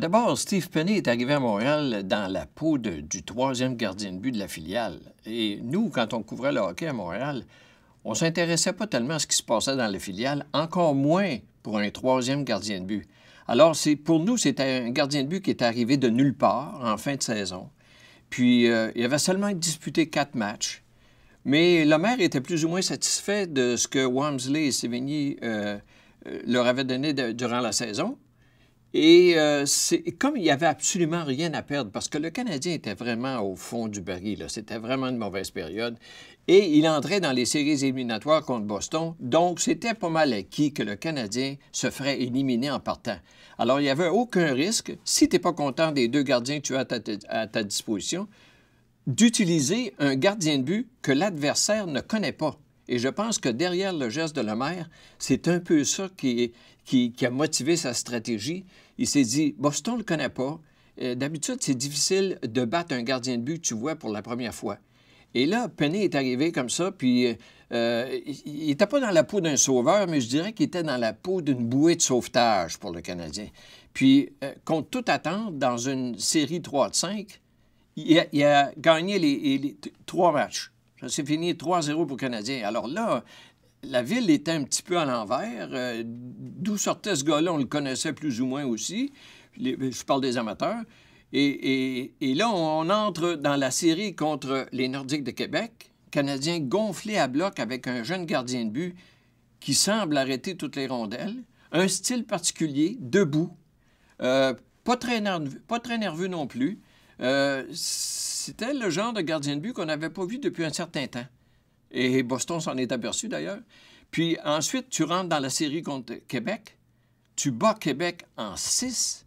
d'abord, Steve Penny est arrivé à Montréal dans la peau du troisième gardien de but de la filiale. Et nous, quand on couvrait le hockey à Montréal, on s'intéressait pas tellement à ce qui se passait dans la filiale, encore moins pour un troisième gardien de but. Alors, pour nous, c'était un gardien de but qui est arrivé de nulle part en fin de saison. Puis, euh, il avait seulement disputé quatre matchs. Mais le maire était plus ou moins satisfait de ce que Wamsley et Sévigny euh, euh, leur avaient donné durant la saison. Et euh, c'est comme il n'y avait absolument rien à perdre, parce que le Canadien était vraiment au fond du baril, c'était vraiment une mauvaise période, et il entrait dans les séries éliminatoires contre Boston, donc c'était pas mal acquis que le Canadien se ferait éliminer en partant. Alors il n'y avait aucun risque, si tu n'es pas content des deux gardiens que tu as à ta disposition, d'utiliser un gardien de but que l'adversaire ne connaît pas. Et je pense que derrière le geste de la maire, c'est un peu ça qui, a motivé sa stratégie. Il s'est dit, Boston ne le connaît pas. Euh, d'habitude, c'est difficile de battre un gardien de but, tu vois, pour la première fois. Et là, Penny est arrivé comme ça, puis euh, il n'était pas dans la peau d'un sauveur, mais je dirais qu'il était dans la peau d'une bouée de sauvetage pour le Canadien. Puis, euh, contre toute attente, dans une série 3 5, il a, gagné les trois matchs. C'est fini 3-0 pour Canadien. Alors là, la ville était un petit peu à l'envers. Euh, d'où sortait ce gars-là, on le connaissait plus ou moins aussi. Euh, je parle des amateurs. Et, là, on entre dans la série contre les Nordiques de Québec. Canadien gonflé à bloc avec un jeune gardien de but qui semble arrêter toutes les rondelles. Un style particulier, debout. Euh, pas, très nerveux, pas très nerveux non plus. C'était le genre de gardien de but qu'on n'avait pas vu depuis un certain temps. Et Boston s'en est aperçu d'ailleurs. Puis ensuite, tu rentres dans la série contre Québec. Tu bats Québec en 6.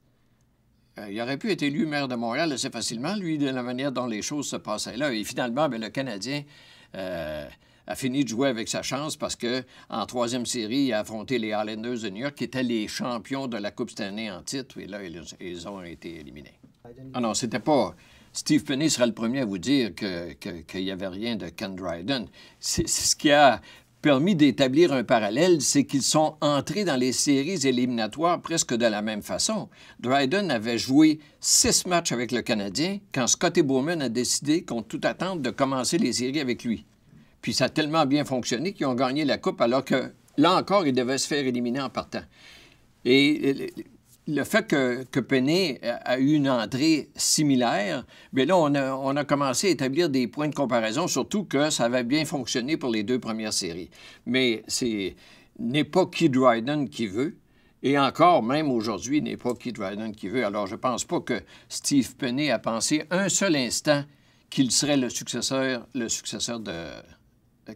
Euh, il aurait pu être élu maire de Montréal assez facilement, lui, de la manière dont les choses se passaient là. Et finalement, ben, le Canadien euh, a fini de jouer avec sa chance parce que en troisième série, il a affronté les Highlanders de New York, qui étaient les champions de la Coupe année en titre. Et là, ils, ils ont été éliminés. Ah non, c'était pas... Steve Penney sera le premier à vous dire qu'il n'y avait rien de Ken Dryden. C'est ce qui a permis d'établir un parallèle, c'est qu'ils sont entrés dans les séries éliminatoires presque de la même façon. Dryden avait joué six matchs avec le Canadien quand Scotty Bowman a décidé, qu'on tout attente, de commencer les séries avec lui. Puis ça a tellement bien fonctionné qu'ils ont gagné la Coupe alors que, là encore, ils devaient se faire éliminer en partant. Et le fait que, que a eu une entrée similaire, mais ben là, on a, commencé à établir des points de comparaison, surtout que ça avait bien fonctionné pour les deux premières séries. Mais c'est n'est pas Kid Ryden qui veut, et encore, même aujourd'hui, n'est pas Kid Ryden qui veut. Alors, je ne pense pas que Steve Penney a pensé un seul instant qu'il serait le successeur, le successeur de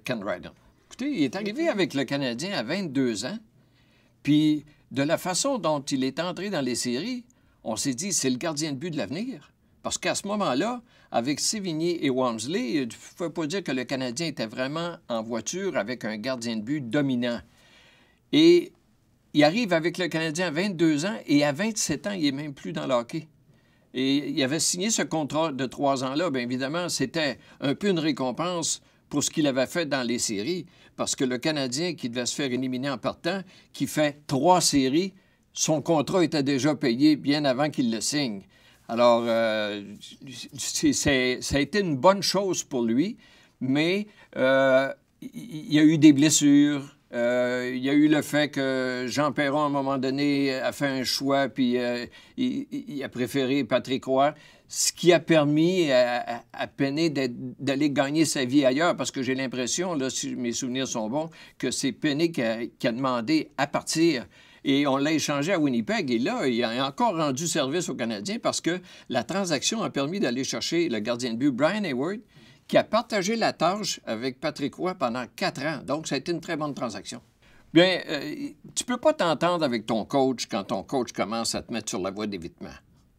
Ken Ryden. Écoutez, il est arrivé avec le Canadien à 22 ans, puis de la façon dont il est entré dans les séries, on s'est dit, c'est le gardien de but de l'avenir. Parce qu'à ce moment-là, avec Sévigné et Wamsley, il euh, ne faut pas dire que le Canadien était vraiment en voiture avec un gardien de but dominant. Et il arrive avec le Canadien à 22 ans et à 27 ans, il n'est même plus dans le hockey. Et il avait signé ce contrat de trois ans-là. Bien évidemment, c'était un peu une récompense pour ce qu'il avait fait dans les séries, parce que le Canadien qui devait se faire éliminer en partant, qui fait trois séries, son contrat était déjà payé bien avant qu'il le signe. Alors, euh, ça a été une bonne chose pour lui, mais euh, il y a eu des blessures, euh, il y a eu le fait que Jean Perron, à un moment donné, a fait un choix, puis euh, il, a préféré Patrick Roy, ce qui a permis à, à, d'aller gagner sa vie ailleurs, parce que j'ai l'impression, là, si mes souvenirs sont bons, que c'est Péné qui qui a, demandé à partir. Et on l'a échangé à Winnipeg. Et là, il a encore rendu service aux Canadiens parce que la transaction a permis d'aller chercher le gardien de but Brian Hayward, qui a partagé la tâche avec Patrick Roy pendant quatre ans. Donc, ça a été une très bonne transaction. Bien, tu euh, tu peux pas t'entendre avec ton coach quand ton coach commence à te mettre sur la voie d'évitement.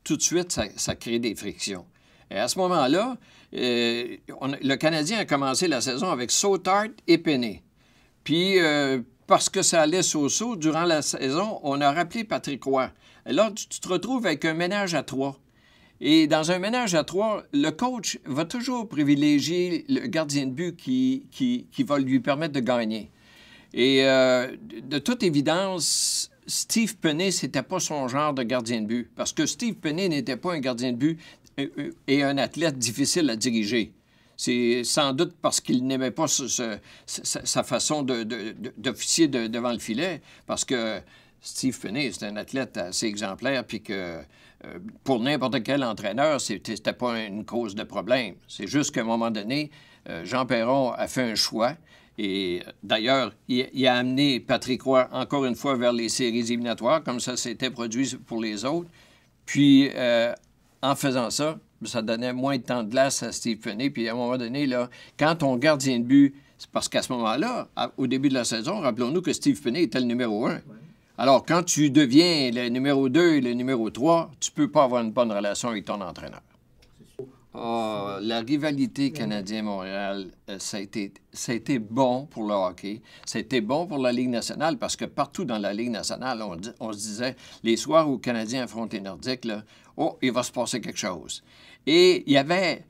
Tout de suite, ça, crée des frictions. Et à ce moment-là, euh, le Canadien a commencé la saison avec Sautard et Penny. Puis, euh, parce que ça allait saut durant la saison, on a rappelé Patrick Roy. Et là, tu te retrouves avec un ménage à trois. Et dans un ménage à trois, le coach va toujours privilégier le gardien de but qui, qui, va lui permettre de gagner. Et euh, de toute évidence, Steve Penney, c'était pas son genre de gardien de but. Parce que Steve Penney n'était pas un gardien de but euh, euh, et un athlète difficile à diriger. C'est sans doute parce qu'il n'aimait pas sa, façon d'officier devant le filet, parce que Steve Penney, c'est un athlète assez exemplaire, puis que euh, pour n'importe quel entraîneur, c'était pas une cause de problème. C'est juste qu'à un moment donné, euh, Jean Perron a fait un choix. Et euh, d'ailleurs, il, a amené Patrick Roy encore une fois vers les séries éliminatoires, comme ça s'était produit pour les autres. Puis, en faisant ça, ça donnait moins de temps de glace à Steve Penney. Puis, à un moment donné, là, quand on gardien de but, c'est parce qu'à ce moment-là, au début de la saison, rappelons-nous que Steve Penney était le numéro un. Alors, quand tu deviens le numéro 2 et le numéro 3, tu ne peux pas avoir une bonne relation avec ton entraîneur. Ah, la rivalité canadien-Montréal, euh, ça a, été, bon pour le hockey. C'était bon pour la Ligue nationale parce que partout dans la Ligue nationale, on, se disait, les soirs où Canadiens affrontent les Nordiques, oh, il va se passer quelque chose. Et il y avait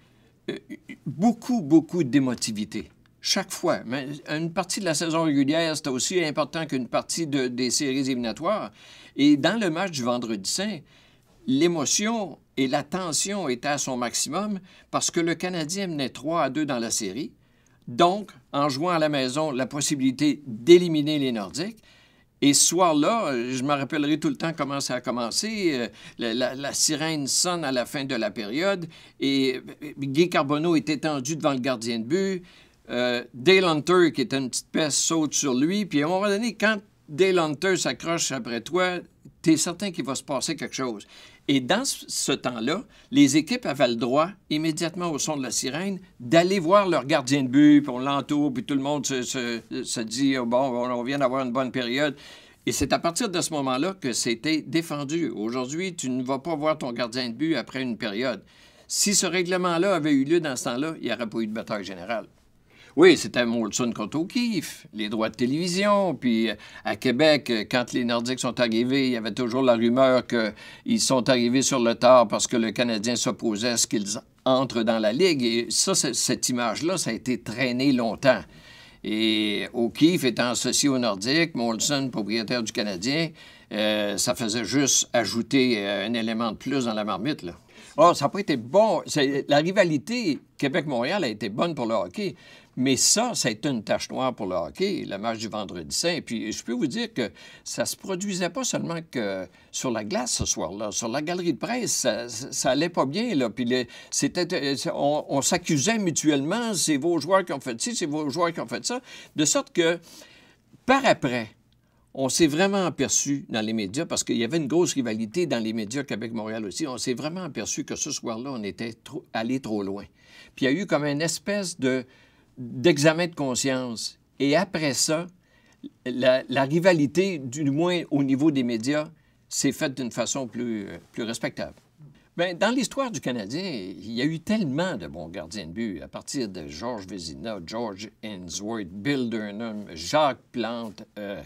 euh, beaucoup, beaucoup d'émotivité chaque fois. Mais une partie de la saison régulière, c'est aussi important qu'une partie de, des séries éliminatoires. Et dans le match du vendredi saint, l'émotion et la tension étaient à son maximum parce que le Canadien menait 3 à 2 dans la série. Donc, en jouant à la maison, la possibilité d'éliminer les Nordiques. Et ce soir-là, je me rappellerai tout le temps comment ça a commencé. Euh, la, la, sirène sonne à la fin de la période et euh, Guy Carbonneau est étendu devant le gardien de but. Euh, Dale Hunter qui est une petite peste saute sur lui. Puis à un moment donné, quand Dale Hunter s'accroche après toi, tu es certain qu'il va se passer quelque chose. Et dans ce temps-là, les équipes avaient le droit, immédiatement au son de la sirène, d'aller voir leur gardien de but, puis on l'entoure, puis tout le monde se, dit oh, bon, on vient d'avoir une bonne période. Et c'est à partir de ce moment-là que c'était défendu. Aujourd'hui, tu ne vas pas voir ton gardien de but après une période. Si ce règlement-là avait eu lieu dans ce temps-là, il n'y aurait pas eu de bataille générale. Oui, c'était Molson contre O'Keefe, les droits de télévision. Puis euh, à Québec, euh, quand les Nordiques sont arrivés, il y avait toujours la rumeur qu'ils sont arrivés sur le tard parce que le Canadien s'opposait à ce qu'ils entrent dans la Ligue. Et ça, cette image-là, ça a été traîné longtemps. Et O'Keefe étant associé aux Nordique, Molson, propriétaire du Canadien, euh, ça faisait juste ajouter un élément de plus dans la marmite. Là. Oh, ça n'a pas été bon. La rivalité Québec-Montréal a été bonne pour le hockey. Mais ça, ça a été une tâche noire pour le hockey, le match du vendredi saint. Puis je peux vous dire que ça se produisait pas seulement que sur la glace ce soir-là. Sur la galerie de presse, ça, allait pas bien. Puis euh, on, s'accusait mutuellement, c'est vos joueurs qui ont fait ci, c'est vos joueurs qui ont fait ça. De sorte que, par après, on s'est vraiment aperçu dans les médias, parce qu'il y avait une grosse rivalité dans les médias Québec-Montréal aussi, on s'est vraiment aperçu que ce soir-là, on était trop, allé trop loin. Puis il y a eu comme une espèce de d'examen de conscience. Et après ça, la, rivalité, du moins au niveau des médias, s'est faite d'une façon plus, plus respectable. Bien, dans l'histoire du Canadien, il y a eu tellement de bons gardiens de but, à partir de Georges Vézina, George Ainsworth, Bill Durnham, Jacques Plante, euh,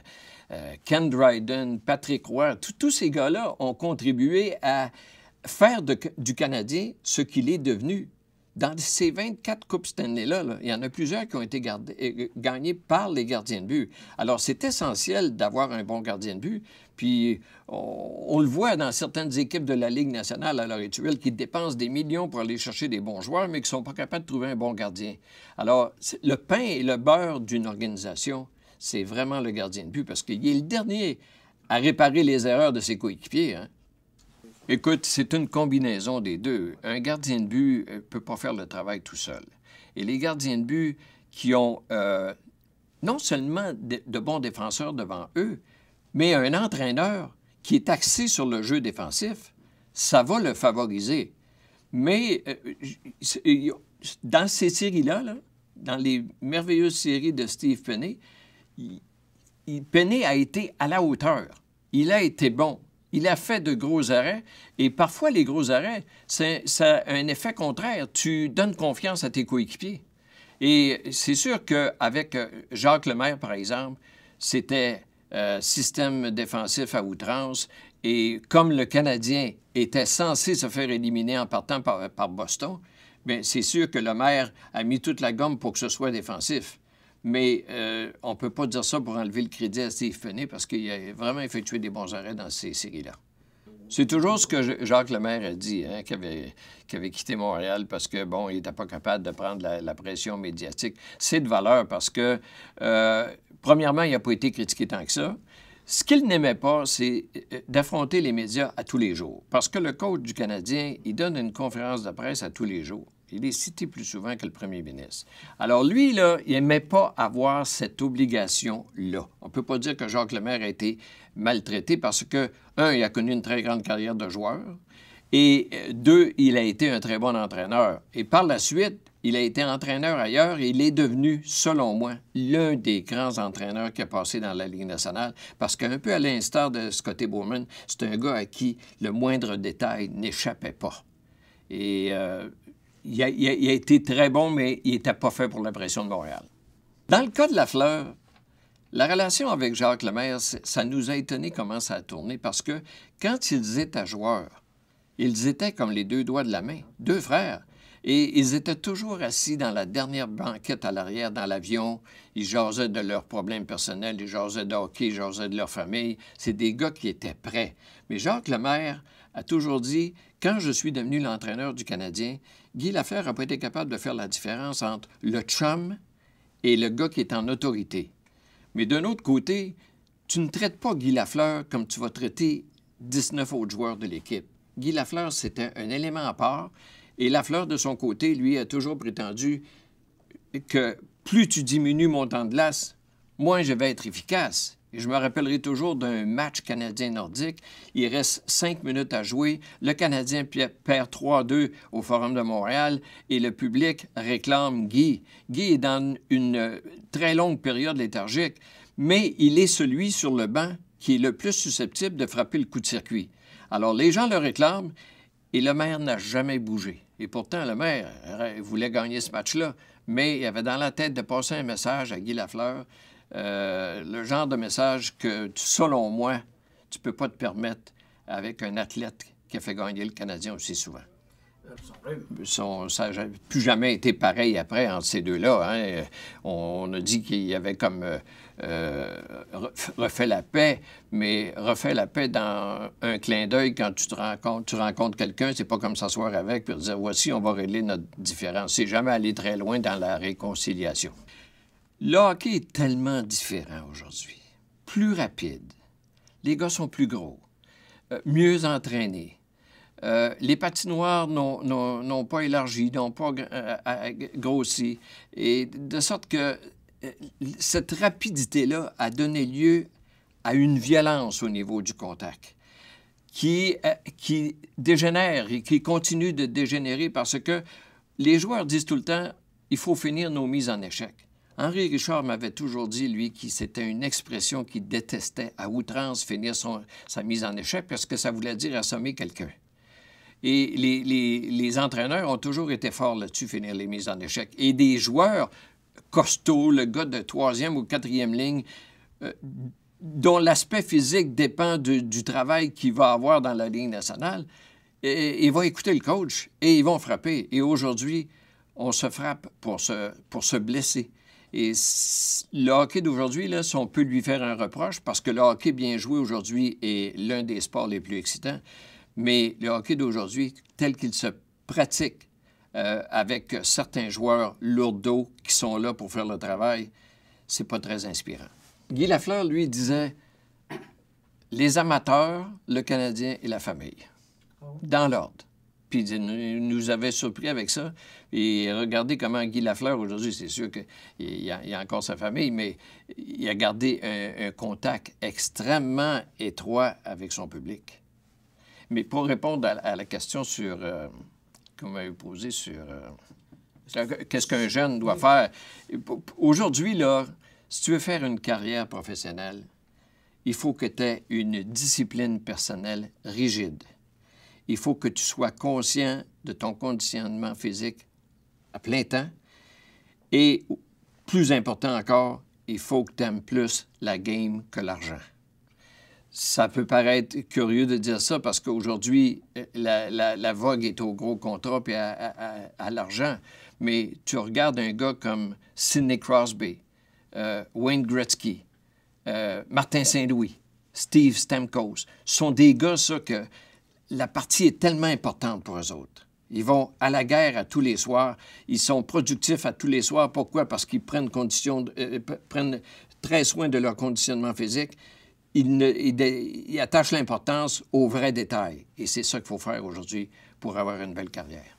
euh, Ken Dryden, Patrick Roy. Tous ces gars-là ont contribué à faire du Canadien ce qu'il est devenu. Dans ces 24 Coupes cette année là, il y en a plusieurs qui ont été euh, gagnés par les gardiens de but. Alors, c'est essentiel d'avoir un bon gardien de but. Puis, on, le voit dans certaines équipes de la Ligue nationale à l'heure actuelle qui dépensent des millions pour aller chercher des bons joueurs, mais qui ne sont pas capables de trouver un bon gardien. Alors, le pain et le beurre d'une organisation, c'est vraiment le gardien de but parce qu'il est le dernier à réparer les erreurs de ses coéquipiers. Hein. Écoute, c'est une combinaison des deux. Un gardien de but ne euh, peut pas faire le travail tout seul. Et les gardiens de but qui ont euh, non seulement de, bons défenseurs devant eux, mais un entraîneur qui est axé sur le jeu défensif, ça va le favoriser. Mais euh, dans ces séries-là, dans les merveilleuses séries de Steve Penney, Penney a été à la hauteur. Il a été bon. Il a fait de gros arrêts et parfois les gros arrêts, ça a un effet contraire. Tu donnes confiance à tes coéquipiers. Et c'est sûr qu'avec euh, Jacques Lemaire, par exemple, c'était euh, système défensif à outrance. Et comme le Canadien était censé se faire éliminer en partant par, Boston, bien, c'est sûr que Lemaire a mis toute la gomme pour que ce soit défensif. Mais euh, on ne peut pas dire ça pour enlever le crédit à Steve parce qu'il a vraiment effectué des bons arrêts dans ces séries-là. C'est toujours ce que Jacques Lemaire a dit, hein, qu'il avait, quitté Montréal parce que, bon, il n'était pas capable de prendre la, pression médiatique. C'est de valeur parce que, euh, premièrement, il n'a pas été critiqué tant que ça. Ce qu'il n'aimait pas, c'est euh, d'affronter les médias à tous les jours. Parce que le coach du Canadien, il donne une conférence de presse à tous les jours. Il est cité plus souvent que le premier ministre. Alors lui, là, il n'aimait pas avoir cette obligation-là. On ne peut pas dire que Jacques Lemaire a été maltraité parce que, un, il a connu une très grande carrière de joueur, et euh, deux, il a été un très bon entraîneur. Et par la suite, il a été entraîneur ailleurs et il est devenu, selon moi, l'un des grands entraîneurs qui a passé dans la Ligue nationale parce qu'un peu à l'instar de Scotty Bowman, c'est un gars à qui le moindre détail n'échappait pas. Et euh, il a, été très bon, mais il n'était pas fait pour la pression de Montréal. Dans le cas de la Fleur, la relation avec Jacques Lemaire, ça nous a étonné comment ça a tourné, parce que quand ils étaient joueurs, ils étaient comme les deux doigts de la main, deux frères. Et ils étaient toujours assis dans la dernière banquette à l'arrière, dans l'avion. Ils jasaient de leurs problèmes personnels, ils jasaient de hockey, ils jasaient de leur famille. C'est des gars qui étaient prêts. Mais Jacques Lemaire a toujours dit, quand je suis devenu l'entraîneur du Canadien, Guy Lafleur n'a pas été capable de faire la différence entre le chum et le gars qui est en autorité. Mais d'un autre côté, tu ne traites pas Guy Lafleur comme tu vas traiter 19 autres joueurs de l'équipe. Guy Lafleur, c'était un, élément à part. Et Lafleur, de son côté, lui, a toujours prétendu que plus tu diminues mon temps de glace, moins je vais être efficace je me rappellerai toujours d'un match canadien-nordique. Il reste cinq minutes à jouer. Le Canadien perd 3-2 au Forum de Montréal et le public réclame Guy. Guy est dans une très longue période léthargique, mais il est celui sur le banc qui est le plus susceptible de frapper le coup de circuit. Alors les gens le réclament et le maire n'a jamais bougé. Et pourtant, le maire euh, voulait gagner ce match-là, mais il avait dans la tête de passer un message à Guy Lafleur euh, le genre de message que, selon moi, tu ne peux pas te permettre avec un athlète qui a fait gagner le Canadien aussi souvent. ça n'a plus jamais été pareil après entre ces deux-là. Hein. On, a dit qu'il y avait comme euh, euh, refait la paix, mais refait la paix dans un clin d'œil quand tu te rencontres, tu rencontres quelqu'un, c'est pas comme s'asseoir avec et dire voici, on va régler notre différence. C'est jamais aller très loin dans la réconciliation. Le hockey est tellement différent aujourd'hui. Plus rapide. Les gars sont plus gros. Euh, mieux entraînés. Euh, les patinoires n'ont pas élargi, n'ont pas euh, grossi. Et de sorte que cette rapidité-là a donné lieu à une violence au niveau du contact qui, qui dégénère et qui continue de dégénérer parce que les joueurs disent tout le temps, il faut finir nos mises en échec. Henri Richard m'avait toujours dit, lui, que c'était une expression qu'il détestait à outrance finir sa mise en échec parce que ça voulait dire assommer quelqu'un. Et les, entraîneurs ont toujours été forts là-dessus, finir les mises en échec. Et des joueurs costauds, le gars de troisième ou quatrième ligne, euh, dont l'aspect physique dépend du travail qu'il va avoir dans la ligne nationale, et, il va écouter le coach et ils vont frapper. Et aujourd'hui, on se frappe pour se, pour se blesser. Et le hockey d'aujourd'hui, si on peut lui faire un reproche, parce que le hockey bien joué aujourd'hui est l'un des sports les plus excitants, mais le hockey d'aujourd'hui, tel qu'il se pratique euh, avec certains joueurs d'eau qui sont là pour faire le travail, c'est pas très inspirant. Guy Lafleur, lui, disait les amateurs, le Canadien et la famille, dans l'ordre. Puis il nous avait surpris avec ça. Et regardez comment Guy Lafleur, aujourd'hui, c'est sûr qu'il y, a, encore sa famille, mais il a gardé un, contact extrêmement étroit avec son public. Mais pour répondre à, la question sur... Euh, qu'on m'avait posée sur... Euh, qu'est-ce qu'un jeune doit faire? Aujourd'hui, là, si tu veux faire une carrière professionnelle, il faut que tu aies une discipline personnelle rigide il faut que tu sois conscient de ton conditionnement physique à plein temps. Et plus important encore, il faut que tu aimes plus la game que l'argent. Ça peut paraître curieux de dire ça parce qu'aujourd'hui, euh, la, vogue est au gros contrat et à, l'argent. Mais tu regardes un gars comme Sidney Crosby, euh, Wayne Gretzky, euh, Martin Saint-Louis, Steve Stamkos. Ce sont des gars, ça, que la partie est tellement importante pour eux autres. Ils vont à la guerre à tous les soirs. Ils sont productifs à tous les soirs. Pourquoi? Parce qu'ils prennent, condition euh, prennent très soin de leur conditionnement physique. Ils, ne, ils attachent l'importance aux vrais détails. Et c'est ça qu'il faut faire aujourd'hui pour avoir une belle carrière.